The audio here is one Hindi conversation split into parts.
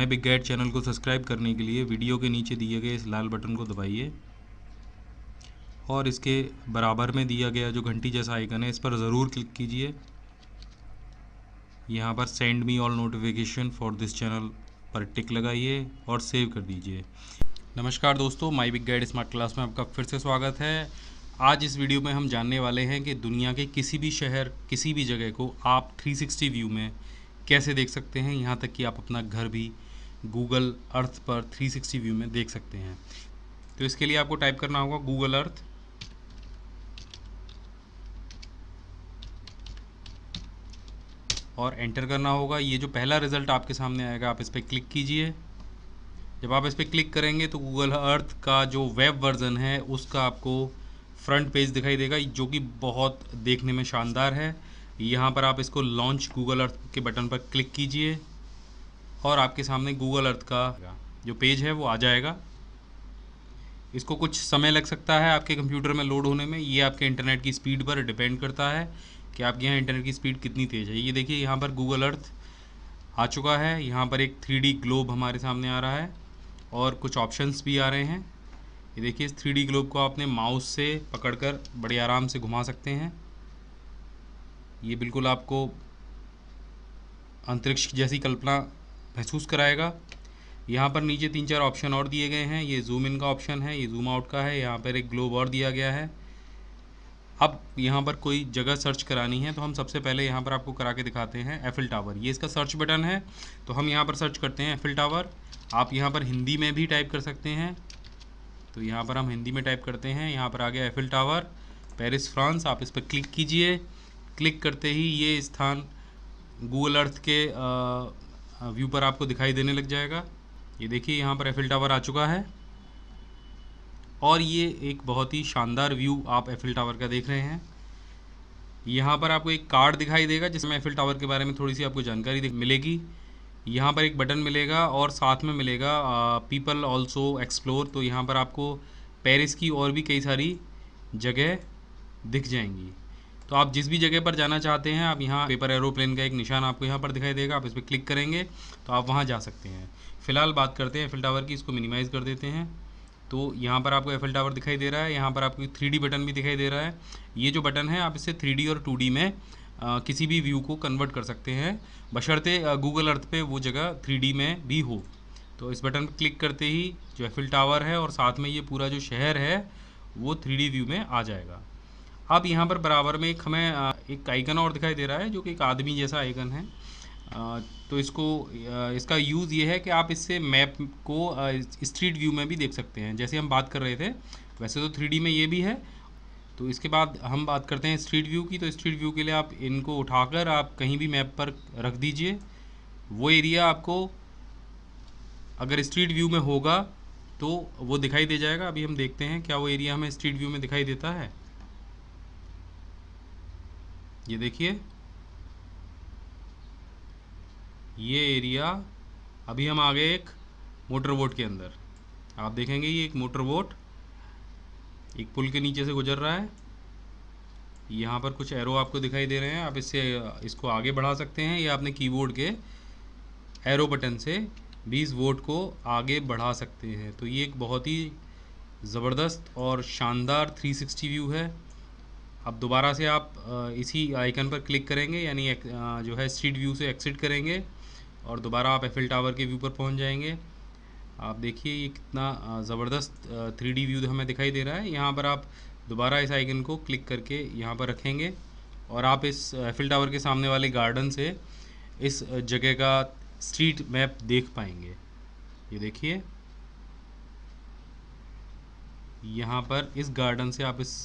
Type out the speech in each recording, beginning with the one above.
माय बिग गाइड चैनल को सब्सक्राइब करने के लिए वीडियो के नीचे दिए गए इस लाल बटन को दबाइए और इसके बराबर में दिया गया जो घंटी जैसा आइकन है इस पर ज़रूर क्लिक कीजिए यहाँ पर send me all notification for this channel पर टिक लगाइए और सेव कर दीजिए नमस्कार दोस्तों my big guide smart class में आपका फिर से स्वागत है आज इस वीडियो में हम जानने वाले हैं कि दुनिया के किसी भी शहर किसी भी जगह को आप 360 व्यू में कैसे देख सकते हैं यहाँ तक कि आप अपना घर भी गूगल अर्थ पर 360 व्यू में देख सकते हैं तो इसके लिए आपको टाइप करना होगा गूगल अर्थ और एंटर करना होगा ये जो पहला रिज़ल्ट आपके सामने आएगा आप इस पर क्लिक कीजिए जब आप इस पर क्लिक करेंगे तो गूगल अर्थ का जो वेब वर्ज़न है उसका आपको फ्रंट पेज दिखाई देगा जो कि बहुत देखने में शानदार है यहाँ पर आप इसको लॉन्च गूगल अर्थ के बटन पर क्लिक कीजिए और आपके सामने गूगल अर्थ का जो पेज है वो आ जाएगा इसको कुछ समय लग सकता है आपके कंप्यूटर में लोड होने में ये आपके इंटरनेट की स्पीड पर डिपेंड करता है कि आपके यहाँ इंटरनेट की स्पीड कितनी तेज़ है ये देखिए यहाँ पर गूगल अर्थ आ चुका है यहाँ पर एक थ्री ग्लोब हमारे सामने आ रहा है और कुछ ऑप्शंस भी आ रहे हैं ये देखिए इस थ्री ग्लोब को आपने माउस से पकड़कर बड़े आराम से घुमा सकते हैं ये बिल्कुल आपको अंतरिक्ष जैसी कल्पना महसूस कराएगा यहाँ पर नीचे तीन चार ऑप्शन और दिए गए हैं ये जूम इन का ऑप्शन है ये जूम आउट का है यहाँ पर एक ग्लोब और दिया गया है अब यहाँ पर कोई जगह सर्च करानी है तो हम सबसे पहले यहाँ पर आपको करा के दिखाते हैं एफिल टावर ये इसका सर्च बटन है तो हम यहाँ पर सर्च करते हैं एफिल टावर आप यहाँ पर हिंदी में भी टाइप कर सकते हैं तो यहाँ पर हम हिंदी में टाइप करते हैं यहाँ पर आ गया एफिल टावर पेरिस फ्रांस आप इस पर क्लिक कीजिए क्लिक करते ही ये स्थान गूगल अर्थ के आ, व्यू हाँ, पर आपको दिखाई देने लग जाएगा ये देखिए यहाँ पर एफिल टावर आ चुका है और ये एक बहुत ही शानदार व्यू आप एफिल टावर का देख रहे हैं यहाँ पर आपको एक कार्ड दिखाई देगा जिसमें एफिल टावर के बारे में थोड़ी सी आपको जानकारी मिलेगी यहाँ पर एक बटन मिलेगा और साथ में मिलेगा पीपल ऑल्सो एक्सप्लोर तो यहाँ पर आपको पेरिस की और भी कई सारी जगह दिख जाएंगी तो आप जिस भी जगह पर जाना चाहते हैं आप यहाँ पेपर एरोप्लेन का एक निशान आपको यहाँ पर दिखाई देगा आप इस पर क्लिक करेंगे तो आप वहाँ जा सकते हैं फिलहाल बात करते हैं एफिल टावर की इसको मिनिमाइज़ कर देते हैं तो यहाँ पर आपको एफिल टावर दिखाई दे रहा है यहाँ पर आपको थ्री बटन भी दिखाई दे रहा है ये जो बटन है आप इसे थ्री और टू में आ, किसी भी व्यू को कन्वर्ट कर सकते हैं बशर्ते गूगल अर्थ पे वो जगह थ्री में भी हो तो इस बटन पर क्लिक करते ही जो एफिल टावर है और साथ में ये पूरा जो शहर है वो थ्री व्यू में आ जाएगा अब यहाँ पर बराबर में एक हमें एक आइकन और दिखाई दे रहा है जो कि एक आदमी जैसा आइकन है तो इसको इसका यूज़ ये है कि आप इससे मैप को स्ट्रीट व्यू में भी देख सकते हैं जैसे हम बात कर रहे थे वैसे तो थ्री में ये भी है तो इसके बाद हम बात करते हैं स्ट्रीट व्यू की तो स्ट्रीट व्यू के लिए आप इनको उठाकर आप कहीं भी मैप पर रख दीजिए वो एरिया आपको अगर स्ट्रीट व्यू में होगा तो वो दिखाई दे जाएगा अभी हम देखते हैं क्या वो एरिया हमें स्ट्रीट व्यू में दिखाई देता है ये देखिए ये एरिया अभी हम आ गए एक मोटर बोट के अंदर आप देखेंगे ये एक मोटर बोट एक पुल के नीचे से गुजर रहा है यहाँ पर कुछ एरो आपको दिखाई दे रहे हैं आप इससे इसको आगे बढ़ा सकते हैं या आपने कीबोर्ड के एरो बटन से 20 वोट को आगे बढ़ा सकते हैं तो ये एक बहुत ही ज़बरदस्त और शानदार 360 व्यू है अब दोबारा से आप इसी आइकन पर क्लिक करेंगे यानी जो है स्ट्रीट व्यू से एक्सिट करेंगे और दोबारा आप एफिल टावर के व्यू पर पहुंच जाएंगे आप देखिए ये कितना ज़बरदस्त थ्री डी व्यू हमें दिखाई दे रहा है यहाँ पर आप दोबारा इस आइकन को क्लिक करके यहाँ पर रखेंगे और आप इस एफिल टावर के सामने वाले गार्डन से इस जगह का स्ट्रीट मैप देख पाएंगे ये देखिए यहाँ पर इस गार्डन से आप इस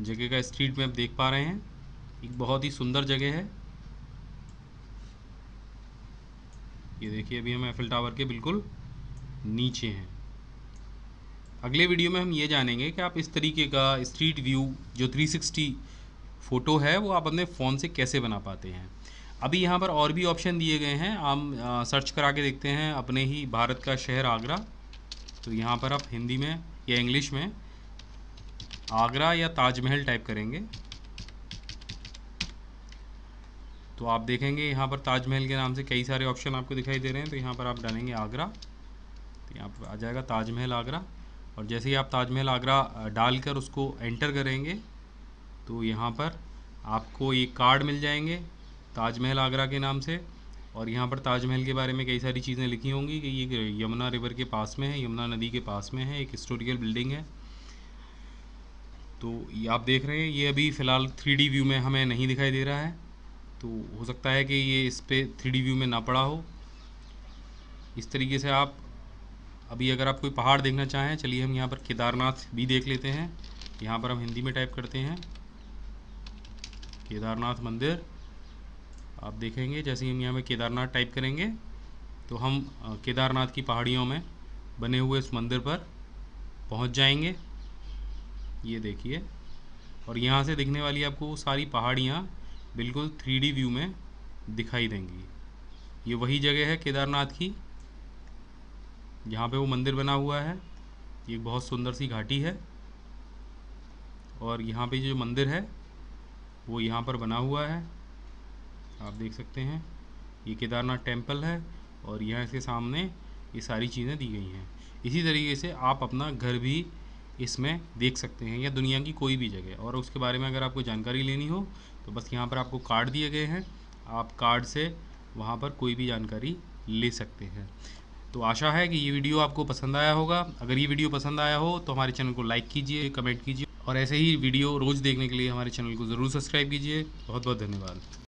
जगह का स्ट्रीट मैप देख पा रहे हैं एक बहुत ही सुंदर जगह है ये देखिए अभी हम एफिल टावर के बिल्कुल नीचे हैं अगले वीडियो में हम ये जानेंगे कि आप इस तरीके का स्ट्रीट व्यू जो 360 फ़ोटो है वो आप अपने फ़ोन से कैसे बना पाते हैं अभी यहाँ पर और भी ऑप्शन दिए गए हैं हम सर्च करा के देखते हैं अपने ही भारत का शहर आगरा तो यहाँ पर आप हिंदी में या इंग्लिश में आगरा या ताजमहल टाइप करेंगे तो आप देखेंगे यहाँ पर ताजमहल के नाम से कई सारे ऑप्शन आपको दिखाई दे रहे हैं तो यहाँ पर आप डालेंगे आगरा तो यहाँ पर आ जाएगा ताजमहल आगरा और जैसे ही आप ताजमहल आगरा डालकर उसको एंटर करेंगे तो यहाँ पर आपको ये कार्ड मिल जाएंगे ताजमहल आगरा के नाम से और यहाँ पर ताजमहल के बारे में कई सारी चीज़ें लिखी होंगी कि ये यमुना रिवर के पास में है यमुना नदी के पास में है एक हिस्टोरिकल बिल्डिंग है तो ये आप देख रहे हैं ये अभी फ़िलहाल थ्री व्यू में हमें नहीं दिखाई दे रहा है तो हो सकता है कि ये इस पर थ्री व्यू में ना पड़ा हो इस तरीके से आप अभी अगर आप कोई पहाड़ देखना चाहें चलिए हम यहाँ पर केदारनाथ भी देख लेते हैं यहाँ पर हम हिंदी में टाइप करते हैं केदारनाथ मंदिर आप देखेंगे जैसे हम यहाँ पर केदारनाथ टाइप करेंगे तो हम केदारनाथ की पहाड़ियों में बने हुए इस मंदिर पर पहुँच जाएंगे ये देखिए और यहाँ से दिखने वाली आपको वो सारी पहाड़ियाँ बिल्कुल थ्री व्यू में दिखाई देंगी ये वही जगह है केदारनाथ की जहाँ पे वो मंदिर बना हुआ है ये बहुत सुंदर सी घाटी है और यहाँ पे जो मंदिर है वो यहाँ पर बना हुआ है आप देख सकते हैं ये केदारनाथ टेम्पल है और यहाँ इसके सामने ये सारी चीज़ें दी गई हैं इसी तरीके से आप अपना घर भी इसमें देख सकते हैं या दुनिया की कोई भी जगह और उसके बारे में अगर आपको जानकारी लेनी हो तो बस यहाँ पर आपको कार्ड दिए गए हैं आप कार्ड से वहाँ पर कोई भी जानकारी ले सकते हैं तो आशा है कि ये वीडियो आपको पसंद आया होगा अगर ये वीडियो पसंद आया हो तो हमारे चैनल को लाइक कीजिए कमेंट कीजिए और ऐसे ही वीडियो रोज़ देखने के लिए हमारे चैनल को ज़रूर सब्सक्राइब कीजिए बहुत बहुत धन्यवाद